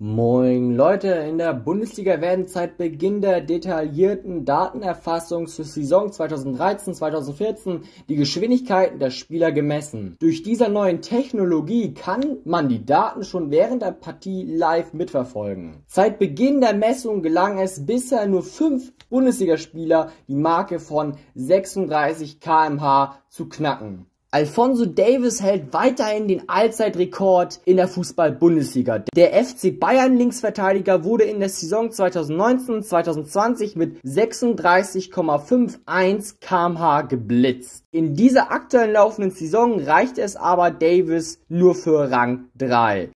Moin Leute, in der Bundesliga werden seit Beginn der detaillierten Datenerfassung zur Saison 2013-2014 die Geschwindigkeiten der Spieler gemessen. Durch dieser neuen Technologie kann man die Daten schon während der Partie live mitverfolgen. Seit Beginn der Messung gelang es bisher nur fünf Bundesligaspieler, die Marke von 36 kmh zu knacken. Alfonso Davis hält weiterhin den Allzeitrekord in der Fußball-Bundesliga. Der FC Bayern Linksverteidiger wurde in der Saison 2019-2020 mit 36,51 kmh geblitzt. In dieser aktuell laufenden Saison reichte es aber Davis nur für Rang 3.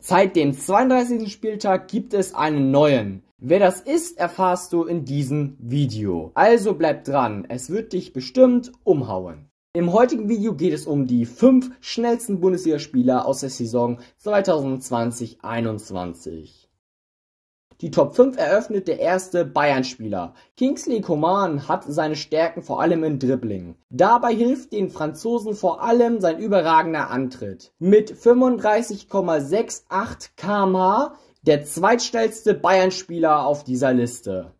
Seit dem 32. Spieltag gibt es einen neuen. Wer das ist, erfahrst du in diesem Video. Also bleib dran, es wird dich bestimmt umhauen. Im heutigen Video geht es um die fünf schnellsten Bundesligaspieler aus der Saison 2020-21. Die Top 5 eröffnet der erste Bayern-Spieler. Kingsley Coman hat seine Stärken vor allem im Dribbling. Dabei hilft den Franzosen vor allem sein überragender Antritt. Mit 35,68 km/h der zweitschnellste Bayern-Spieler auf dieser Liste.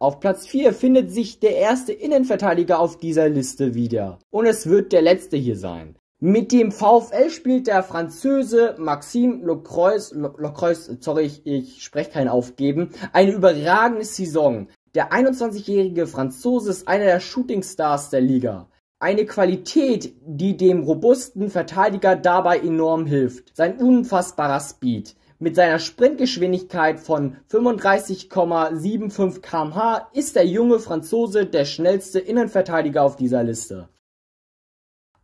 Auf Platz 4 findet sich der erste Innenverteidiger auf dieser Liste wieder. Und es wird der letzte hier sein. Mit dem VfL spielt der Französe Maxime Locroix, Locroix sorry, ich, ich spreche kein Aufgeben, eine überragende Saison. Der 21-jährige Franzose ist einer der Shootingstars der Liga. Eine Qualität, die dem robusten Verteidiger dabei enorm hilft. Sein unfassbarer Speed. Mit seiner Sprintgeschwindigkeit von 35,75 km/h ist der junge Franzose der schnellste Innenverteidiger auf dieser Liste.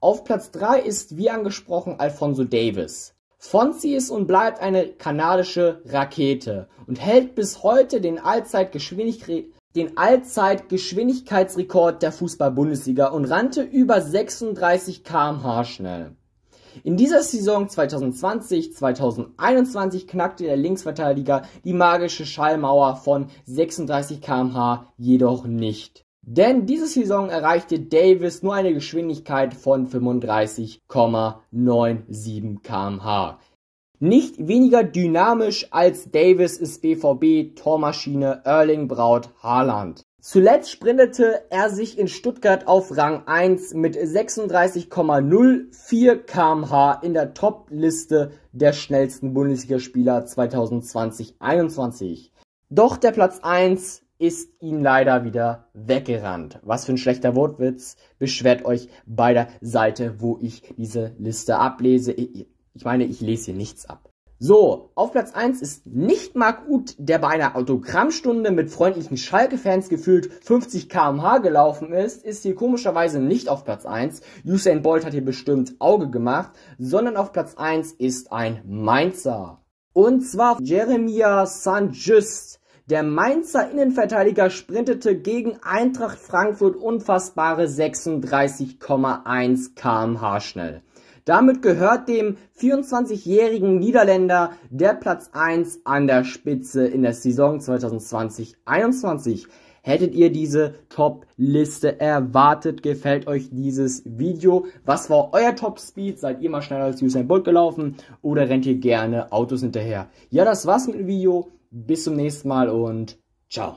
Auf Platz 3 ist wie angesprochen Alfonso Davis. Fonzi ist und bleibt eine kanadische Rakete und hält bis heute den Allzeitgeschwindigkeit den Allzeitgeschwindigkeitsrekord der Fußball-Bundesliga und rannte über 36 km/h schnell. In dieser Saison 2020-2021 knackte der Linksverteidiger die magische Schallmauer von 36 kmh jedoch nicht. Denn diese Saison erreichte Davis nur eine Geschwindigkeit von 35,97 kmh. Nicht weniger dynamisch als Davis ist BVB Tormaschine Erling Braut Haaland. Zuletzt sprintete er sich in Stuttgart auf Rang 1 mit 36,04 kmh in der Top-Liste der schnellsten Bundesligaspieler 2020-21. Doch der Platz 1 ist ihn leider wieder weggerannt. Was für ein schlechter Wortwitz. Beschwert euch bei der Seite, wo ich diese Liste ablese. Ich meine, ich lese hier nichts ab. So, auf Platz 1 ist nicht Marc Uth, der bei einer Autogrammstunde mit freundlichen Schalke-Fans gefühlt 50 km/h gelaufen ist, ist hier komischerweise nicht auf Platz 1. Usain Bolt hat hier bestimmt Auge gemacht, sondern auf Platz 1 ist ein Mainzer. Und zwar Jeremia saint Der Mainzer Innenverteidiger sprintete gegen Eintracht Frankfurt unfassbare 36,1 km/h schnell. Damit gehört dem 24-jährigen Niederländer der Platz 1 an der Spitze in der Saison 2020-21. Hättet ihr diese Top-Liste erwartet? Gefällt euch dieses Video? Was war euer Top-Speed? Seid ihr mal schneller als Usain Bolt gelaufen? Oder rennt ihr gerne Autos hinterher? Ja, das war's mit dem Video. Bis zum nächsten Mal und ciao.